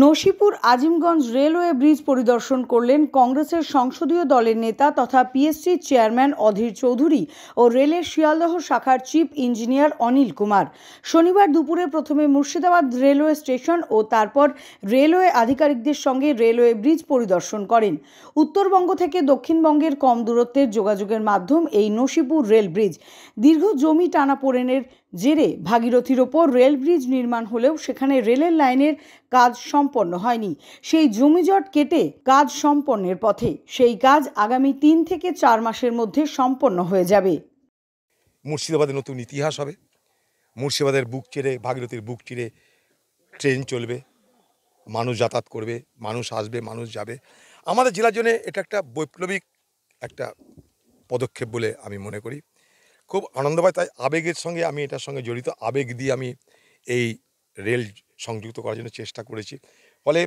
Nasipur Azimganj railway bridge পরিদর্শন করলেন কংগ্রেসের সংসদীয় দলের নেতা তথা পিএসসি চেয়ারম্যান অধীর চৌধুরী ও রেলের শিয়ালদহ শাখার চিফ ইঞ্জিনিয়ার অনিল কুমার শনিবার দুপুরে প্রথমে মুর্শিদাবাদ রেলওয়ে স্টেশন ও তারপর রেলওয়ে আধিকারিকদের সঙ্গে রেলওয়ে ব্রিজ পরিদর্শন করেন উত্তরবঙ্গ থেকে দক্ষিণবঙ্গের কম দূরত্বের যোগাযোগের মাধ্যম এই নসিপুর রেল ব্রিজ দীর্ঘ জমি টানা জেরে ভাগীরথীর ওপর রেল ব্রিজ নির্মাণ হলেও সেখানে রেলের লাইনের কাজ সম্পন্ন হয়নি সেই জমিজট কেটে কাজ সম্পন্নের পথে সেই কাজ আগামী তিন থেকে চার মাসের মধ্যে সম্পন্ন হয়ে যাবে মুর্শিদাবাদের নতুন ইতিহাস হবে মুর্শিদাবাদের বুক চিরে ভাগীরথীর বুক চিরে ট্রেন চলবে মানুষ যাতায়াত করবে মানুষ আসবে মানুষ যাবে আমাদের জেলার জন্য এটা একটা বৈপ্লবিক একটা পদক্ষেপ বলে আমি মনে করি খুব আনন্দ পাই তাই আবেগের সঙ্গে আমি এটার সঙ্গে জড়িত আবেগ দিয়ে আমি এই রেল সংযুক্ত করার জন্য চেষ্টা করেছি ফলে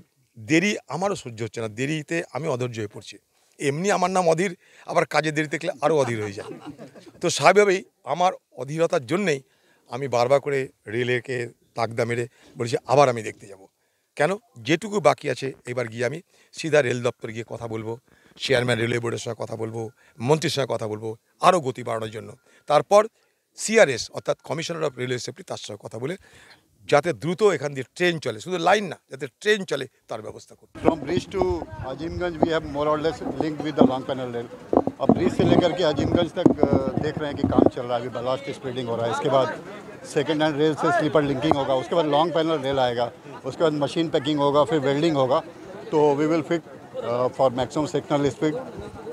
দেরি আমারও সহ্য হচ্ছে না দেরিতে আমি অধৈর্য হয়ে পড়ছি এমনি আমার নাম অধীর আবার কাজে দেরি দেখলে আরও অধীর হয়ে যায় তো স্বাভাবিকভাবেই আমার অধীরতার জন্যেই আমি বারবার করে রেলেকে তাকদা মেরে বলেছি আবার আমি দেখতে যাব কেন যেটুকু বাকি আছে এবার গিয়ে আমি সিধা রেল দপ্তর গিয়ে কথা বলবো চেয়ারম্যান রেলওয়ে বোর্ডের সঙ্গে কথা বলবো মন্ত্রীর সঙ্গে কথা বলবো আরও গতি বাড়ানোর জন্য তারপর সিআরএস অর্থাৎ কমিশনার অফ রেলওয়ে সেফটি তার সঙ্গে কথা বলে যাতে দ্রুত এখান দিয়ে ট্রেন চলে শুধু লাইন না যাতে ট্রেন চলে তার ব্যবস্থা করুন from bridge to Azimganj we have more और link with the long panel rail अब ब्रिज से लेकर के अजीमगंज तक देख रहे हैं कि काम चल रहा है अभी बलास्ट स्प्रेडिंग हो रहा है इसके बाद सेकेंड हैंड रेल से स्लीपर लिंकिंग होगा उसके बाद लॉन्ग पैनल रेल आएगा उसके बाद मशीन पैकिंग होगा फिर वेल्डिंग होगा तो we will fit for maximum sectional speed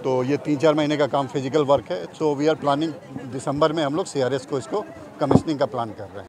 तो ये तीन चार महीने का काम फिजिकल वर्क है सो वी आर प्लानिंग दिसंबर में हम लोग सी को इसको कमिश्निंग का प्लान कर रहे हैं